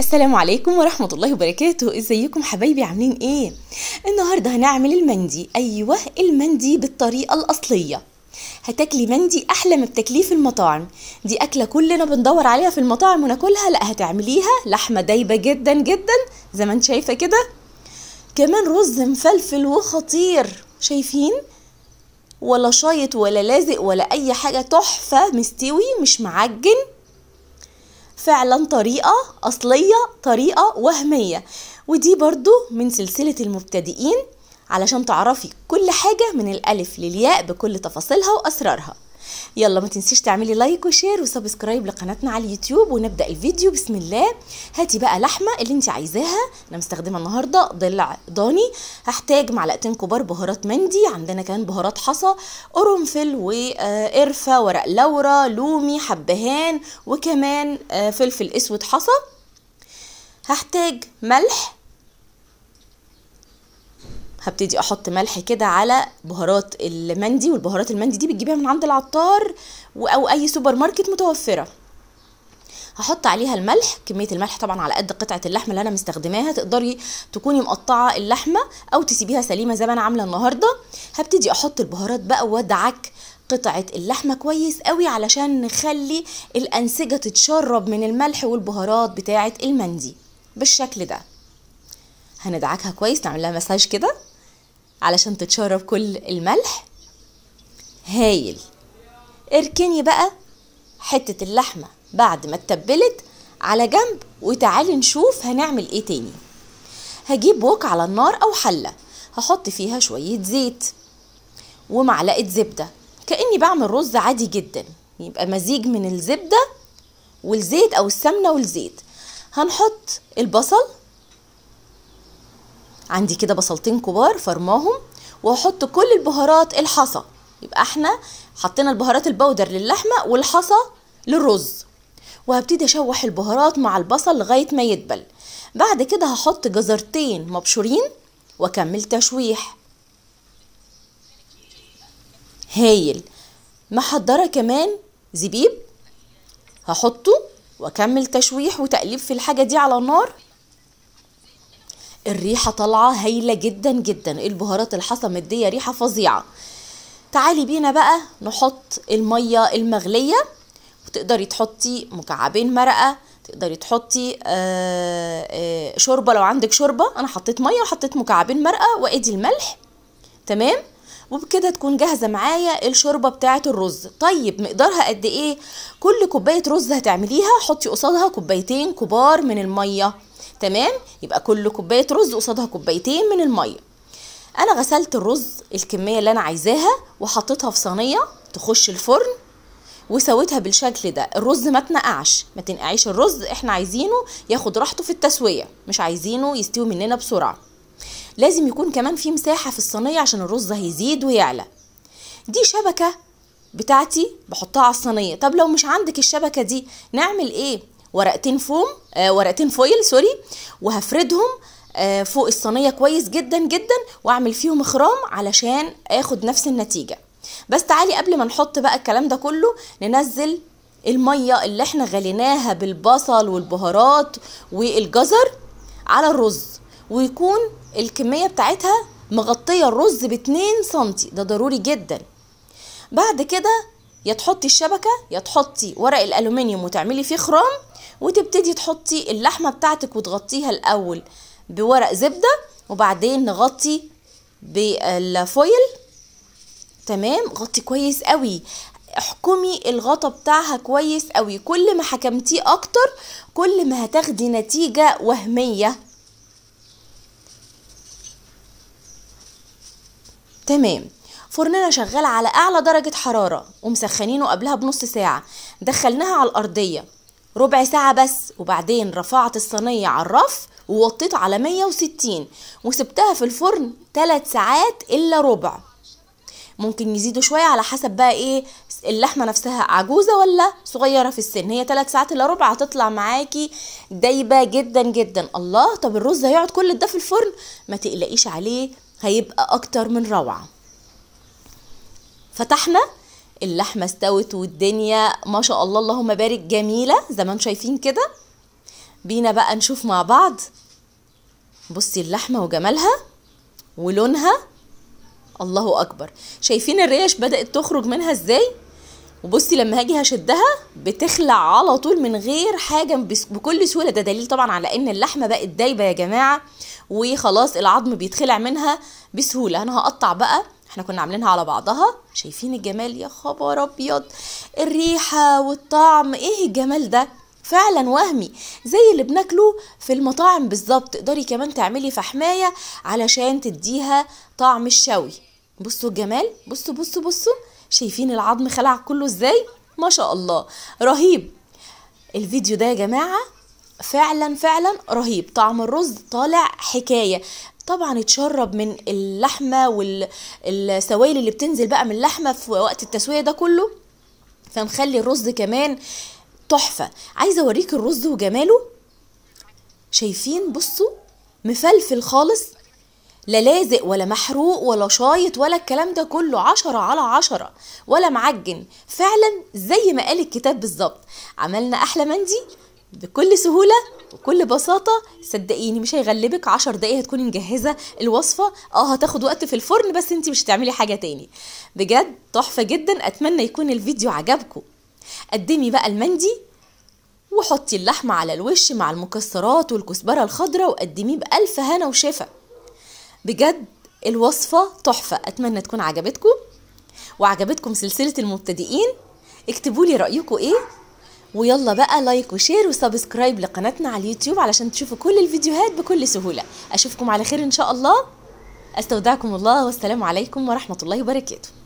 السلام عليكم ورحمة الله وبركاته ازيكم حبايبي عاملين ايه النهاردة هنعمل المندي ايوه المندي بالطريقة الاصلية هتاكلي مندي احلى ما بتاكليه في المطاعم دي اكله كلنا بندور عليها في المطاعم وناكلها لا هتعمليها لحمه دايبه جدا جدا زي ما انت شايفه كده كمان رز مفلفل وخطير شايفين ولا شايط ولا لازق ولا اي حاجه تحفه مستوي مش معجن فعلا طريقة أصلية طريقة وهمية ودي برضو من سلسلة المبتدئين علشان تعرفي كل حاجة من الألف للياء بكل تفاصيلها وأسرارها يلا ما تنسيش تعملي لايك وشير وسبسكرايب لقناتنا على اليوتيوب ونبدا الفيديو بسم الله هاتي بقى لحمه اللي انت عايزاها انا مستخدمه النهارده ضلع ضاني هحتاج معلقتين كبار بهارات مندي عندنا كمان بهارات حصى قرنفل وقرفه ورق لورا لومي حبهان وكمان آه، فلفل اسود حصى هحتاج ملح هبتدي احط ملح كده على بهارات المندي والبهارات المندي دي بتجيبيها من عند العطار او اي سوبر ماركت متوفره هحط عليها الملح كميه الملح طبعا على قد قطعه اللحمه اللي انا مستخدماها تقدري تكوني مقطعه اللحمه او تسيبيها سليمه زي ما انا عامله النهارده هبتدي احط البهارات بقى وادعك قطعة اللحمة كويس قوي علشان نخلي الأنسجة تتشرب من الملح والبهارات بتاعة المندي بالشكل ده هندعكها كويس نعمل لها مساج كده علشان تتشرب كل الملح هايل اركني بقى حتة اللحمة بعد ما اتبلت على جنب وتعالي نشوف هنعمل ايه تاني هجيب ووك على النار او حلة هحط فيها شوية زيت ومعلقة زبدة كأني بعمل رز عادي جدا يبقى مزيج من الزبدة والزيت او السمنة والزيت هنحط البصل عندي كده بصلتين كبار فرماهم وهحط كل البهارات الحصى يبقى احنا حطينا البهارات البودر للحمه والحصى للرز وهبتدي اشوح البهارات مع البصل لغايه ما يدبل بعد كده هحط جزرتين مبشورين واكمل تشويح هايل محضره كمان زبيب هحطه واكمل تشويح وتقليب في الحاجه دي على النار الريحة طالعة هايلة جدا جدا البهارات الحصى مدية ريحة فظيعة تعالي بينا بقى نحط المية المغلية وتقدري تحطي مكعبين مرقة تقدري تحطي آه، آه، شوربة لو عندك شوربة أنا حطيت مية وحطيت مكعبين مرقة وأدي الملح تمام وبكده تكون جاهزه معايا الشوربه بتاعه الرز طيب مقدارها قد ايه كل كوبايه رز هتعمليها حطي قصادها كوبايتين كبار من الميه تمام يبقى كل كوبايه رز قصادها كوبايتين من الميه انا غسلت الرز الكميه اللي انا عايزاها وحطيتها في صينيه تخش الفرن وسويتها بالشكل ده الرز ما تنقعش ما تنقعيش الرز احنا عايزينه ياخد راحته في التسويه مش عايزينه يستوي مننا بسرعه لازم يكون كمان في مساحه في الصينيه عشان الرز هيزيد ويعلى دي شبكه بتاعتي بحطها على الصينيه طب لو مش عندك الشبكه دي نعمل ايه ورقتين فوم آه ورقتين فويل سوري وهفردهم آه فوق الصينيه كويس جدا جدا واعمل فيهم خرام علشان اخد نفس النتيجه بس تعالي قبل ما نحط بقى الكلام ده كله ننزل الميه اللي احنا غليناها بالبصل والبهارات والجزر على الرز ويكون الكميه بتاعتها مغطيه الرز ب 2 سم ده ضروري جدا بعد كده يا تحطي الشبكه يا تحطي ورق الالومنيوم وتعملي فيه خرام وتبتدي تحطي اللحمة بتاعتك وتغطيها الأول بورق زبدة وبعدين نغطي بالفويل تمام غطي كويس قوي احكمي الغطا بتاعها كويس قوي كل ما حكمتيه اكتر كل ما هتاخدي نتيجة وهمية تمام فرننا شغال على اعلى درجة حرارة ومسخنينه قبلها بنص ساعة دخلناها على الارضية ربع ساعة بس وبعدين رفعت الصينية على الرف ووطيت على 160 وسبتها في الفرن 3 ساعات إلا ربع ممكن يزيدوا شوية على حسب بقى ايه اللحمة نفسها عجوزة ولا صغيرة في السن هي 3 ساعات الا ربع هتطلع معاكي دايبة جدا جدا الله طب الرز هيقعد كل ده في الفرن ما تقلقيش عليه هيبقى اكتر من روعة فتحنا اللحمه استوت والدنيا ما شاء الله اللهم بارك جميله زي ما انتم شايفين كده بينا بقى نشوف مع بعض بصي اللحمه وجمالها ولونها الله اكبر شايفين الريش بدات تخرج منها ازاي وبصي لما هاجي هشدها بتخلع على طول من غير حاجه بكل سهوله ده دليل طبعا على ان اللحمه بقت دايبه يا جماعه وخلاص العظم بيتخلع منها بسهوله انا هقطع بقى احنا كنا عاملينها على بعضها شايفين الجمال يا خبر ابيض الريحه والطعم ايه الجمال ده فعلا وهمي زي اللي بناكله في المطاعم بالظبط تقدري كمان تعملي فحمايه علشان تديها طعم الشوي بصوا الجمال بصوا بصوا بصوا شايفين العظم خلع كله ازاي ما شاء الله رهيب الفيديو ده يا جماعه فعلا فعلا رهيب طعم الرز طالع حكايه طبعا اتشرب من اللحمه والسوائل اللي بتنزل بقى من اللحمه في وقت التسويه ده كله فنخلي الرز كمان تحفه عايزه اوريك الرز وجماله شايفين بصوا مفلفل خالص لا لازق ولا محروق ولا شايط ولا الكلام ده كله عشرة على عشرة ولا معجن فعلا زي ما قال الكتاب بالظبط عملنا احلى مندي بكل سهولة وكل بساطة صدقيني مش هيغلبك عشر دقايق هتكوني مجهزة الوصفة اه هتاخد وقت في الفرن بس انتي مش هتعملي حاجة تاني بجد تحفة جدا اتمنى يكون الفيديو عجبكم قدمي بقى المندي وحطي اللحمة على الوش مع المكسرات والكزبرة الخضراء وقدميه بألف هنا وشفا بجد الوصفة تحفة أتمنى تكون عجبتكم وعجبتكم سلسلة المبتدئين اكتبولي رأيكم ايه ويلا بقى لايك وشير وسبسكرايب لقناتنا على اليوتيوب علشان تشوفوا كل الفيديوهات بكل سهولة أشوفكم على خير إن شاء الله أستودعكم الله والسلام عليكم ورحمة الله وبركاته